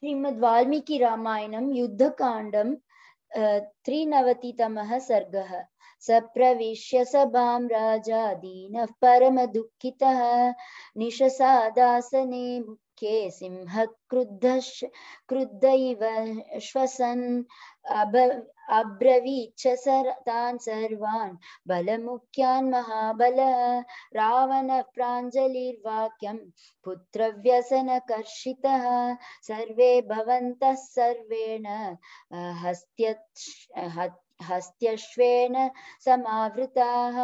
श्रीमद् वाल्मीकि रामायणं युद्धकाण्डं त्रिनवतितमः सर्गः सप्रविश्य सभां राजा दीनः परमदुःखितः निशसादासने के सिंहक्रुद्धश क्रुद्ध श्वसन् अब अब्रवीच्छ सर तान् सर्वान् बलमुख्यान् महाबल रावणः प्राञ्जलिर्वाक्यं पुत्रव्यसनकर्षितः सर्वे भवन्तः सर्वेण हस्त्यत् हस्त्यश्वेन समावृताः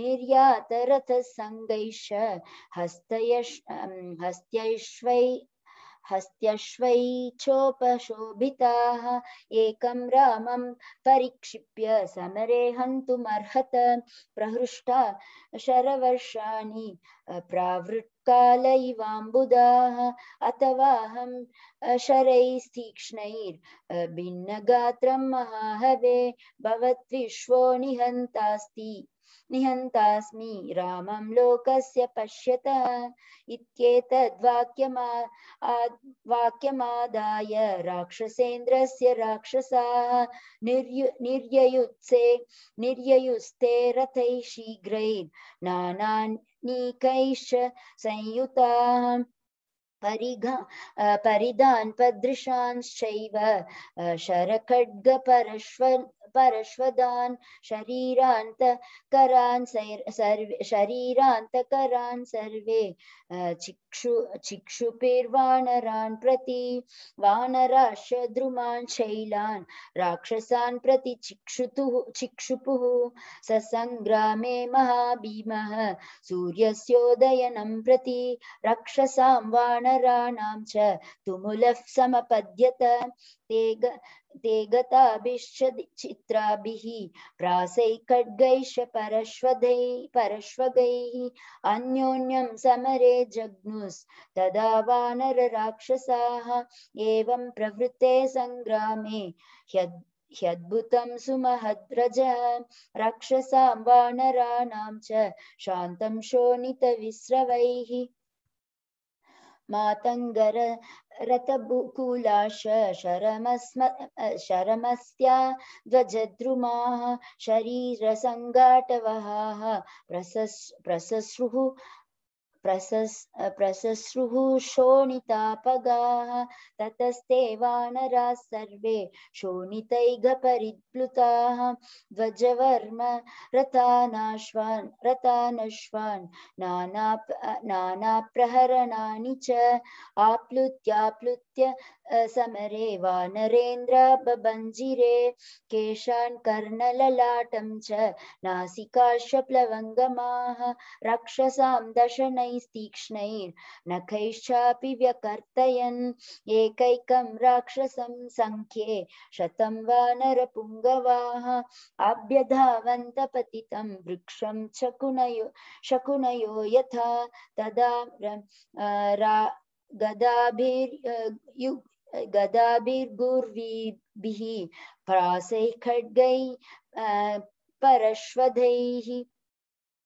निर्यातरथसङ्गैः हस्तयश् हस्त्यैश्वै हस्त्यश्वै चोपशोभिताः एकं रामं परिक्षिप्य समरे हन्तुमर्हत प्रहृष्टा शरवर्षाणि प्रावृत्काल इवाम्बुदाः अथवाहं शरैस्तीक्ष्णैर्भिन्नगात्रं महाहवे भवद्विश्वो निहन्तास्ति निहन्तास्मि रामं लोकस्य पश्यत इत्येतद्वाक्यमा वाक्यमादाय राक्षसेन्द्रस्य राक्षसाः निर्यु निर्ययुत्से निर्ययुस्ते रथैः शीघ्रैः नानानीकैश्च संयुताः परिघा परिधान् पदृशांश्चैव शरखड्गपरश्व परश्वदान् सर्वे चिक्षु चिक्षुपेर्वानरान् प्रति वानराश्च द्रुमान् प्रति चिक्षुतुः चिक्षुपुः महाभीमः सूर्यस्योदयनं प्रति रक्षसां वाण नराणां च तुमुलः समपद्यत ते ते गताभिश्चित्राभिः प्रासैः खड्गैश्च परश्वगैः अन्योन्यं समरे जग्नुस्तदा वानरराक्षसाः एवं प्रवृत्ते सङ्ग्रामे ह्यद् ह्यद्भुतं सुमहद्रज राक्षसां वानराणां च शान्तं शोणितविस्रवैः मातङ्गर रतबुकुलाश शरमस्म शरमस्त्या ध्वजद्रुमाः शरीरसङ्गाटवहाः प्रसस् प्रसस्रुः प्रसश्रुःशोणितापगाः ततस्ते वानराः सर्वे शोणितैघपरिप्लुताः ध्वजवर्म रतानाश्वान् रतानश्वान् नाना नानाप्रहरणानि च आप्लुत्याप्लुत्य समरे वानरेन्द्र बभञ्जिरे केशान् कर्णललाटं च नासिकाश्वप्लवङ्गमाः रक्षसां दशनै तीक्ष्णैर् नखैश्चापि व्यकर्तयन् एकैकं राक्षसं सङ्ख्ये शतं वा नरपुङ्गवाः वृक्षं शकुनयो शकुनयो यथा तदा रा यु गदाभिर्गुर्वीभिः प्रासैः खड्गैः परश्वधैः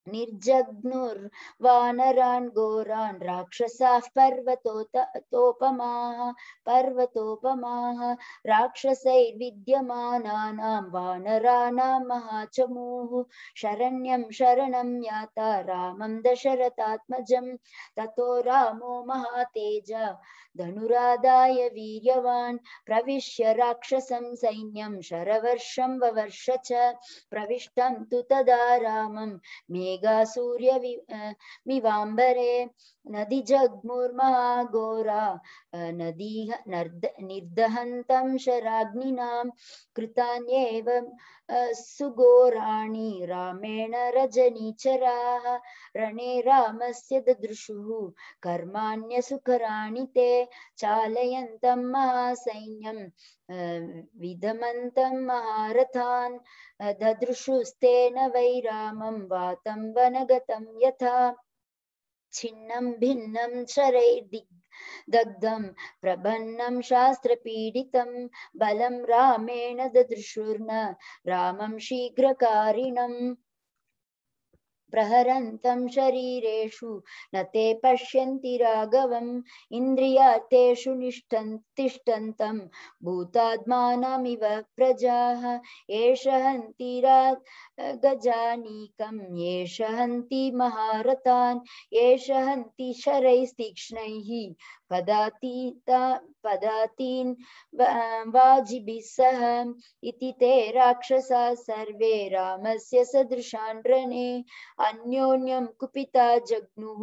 निर्जघ्नुर्वानरान् घोरान् राक्षसाः पर्वतोत तोपमाः पर्वतोपमाः राक्षसैर्विद्यमानानां वानराणां महाचमूः शरण्यं शरणं याता रामं दशरथात्मजं ततो रामो महातेज धनुरादाय वीर्यवान् प्रविश्य राक्षसं सैन्यं शरवर्षं ववर्ष च प्रविष्टं तु तदा रामं मे मेघा सूर्य मिवांबरे नदी नदि जग्मुर्महा नदी नर्द निर्दहन्तं शराग्निनां कृतान्येव सुघोराणि रामेण रजनीचराः रणे रामस्य ददृशुः कर्माण्यसुकराणि ते चालयन्तं महासैन्यं विदमन्तं महारथान् ददृशुस्तेन वै रामं वातं वनगतं यथा छिन्नं भिन्नं शरैर्दिग् दग्धं प्रबन्नं शास्त्रपीडितं बलं रामेण ददृशुर्न रामं शीघ्रकारिणम् प्रहरन्तं शरीरेषु न ते पश्यन्ति राघवम् इन्द्रियातेषु निष्ठन् तिष्ठन्तं भूतात्मानमिव प्रजाः एष हन्ति गजानीकं एष हन्ति महारथान् एष हन्ति शरैस्तीक्ष्णैः पदातीता पदातीन् सह इति ते राक्षसा सर्वे रामस्य सदृशान् रणे अन्योन्यं कुपिता जग्नुः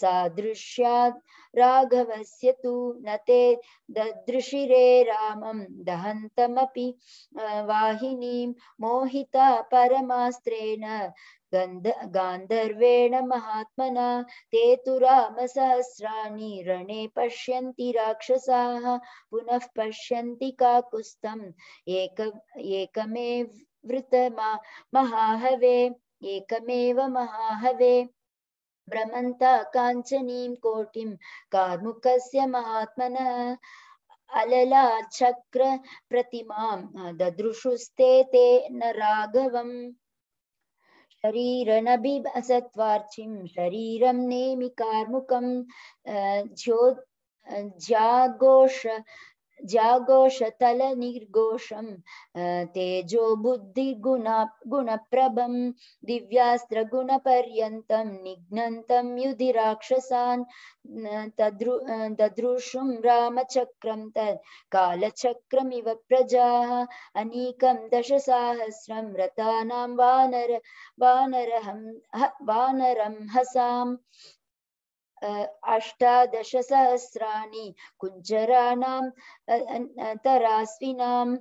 सादृश्यात् राघवस्य तु न ते ददृशिरे रामं दहन्तमपि वाहिनीं मोहिता परमास्त्रेण गांधर्वेण गान्धर्वेण महात्मना ते राम सहस्राणी रणे पश्य राक्षसाः पुनः पश्यन्ति काकुस्थम् एक वृतमा महाहवे एकमेव महाहवे भ्रमन्ता काञ्चनीं कोटिं कार्मुकस्य महात्मनः प्रतिमा ददृशुस्ते ते न राघवम् शरीरनभिभसत्वार्चिं शरीरं नेमि कार्मुकं ज्यो जागोष जागोष तल निर्घोषम तेजो बुद्धि गुण गुण प्रभम दिव्यास्त्र गुण पर्यत निघ्नन्तं युधि राक्षसान् तद्रु ददृशुं रामचक्रं तत् प्रजा प्रजाः दश सहस्रम रता वानर वानर हम वानरम हसा अष्टादशसहस्राणि कुञ्जराणां तरास्विनां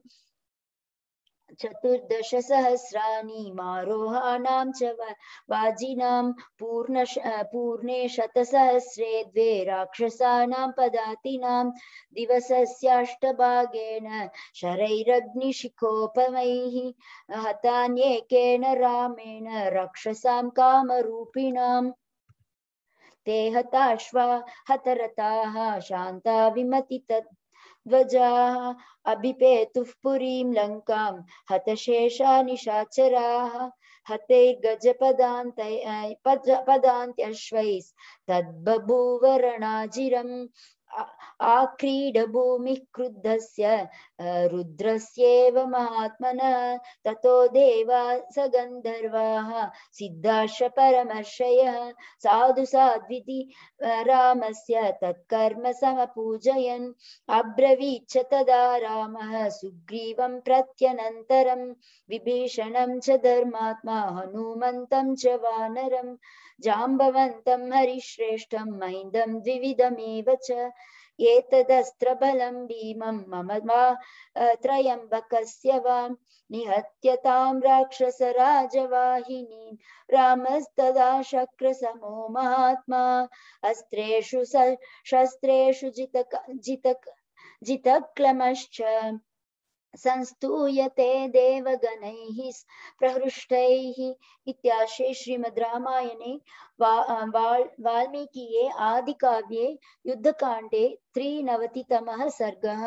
चतुर्दशसहस्राणि मारोहाणां च वाजिनां पूर्ण पूर्णे शतसहस्रे द्वे राक्षसानां पदातिनां दिवसस्याष्टभागेन शरैरग्निशिखोपमैः हतान्येकेन रामेण राक्षसां कामरूपिणाम् ते हताश्वा हतरताः शान्ता विमति ध्वजाः अभिपेतुः पुरीं लङ्कां हतशेषा निशाचराः हते गजपदान्तै पदान्त्यश्वैस्तद्बभूव रणाजिरम् आक्रीडभूमिः क्रुद्धस्य रुद्रस्येव महात्मनः ततो देवा स गन्धर्वाः सिद्धाश्च साधु साध्विति रामस्य तत्कर्म समपूजयन् अब्रवीच्छ तदा रामः सुग्रीवं प्रत्यनन्तरं विभीषणं च धर्मात्मा हनुमन्तं च वानरं जाम्बवन्तं हरिश्रेष्ठं महिन्दं द्विविधमेव च एतदस्त्रबलं भीमं मम मा त्रयम्बकस्य वा निहत्यतां राक्षसराजवाहिनीं रामस्तदा शक्रसमो महात्मा अस्त्रेषु शस्त्रेषु जितक जितक जितक्लमश्च संस्तूयते देवगणैः प्रहृष्टैः इत्याशे श्रीमद् रामायणे वा, वाल्मीकिये आदिकाव्ये युद्धकाण्डे त्रिनवतितमः सर्गः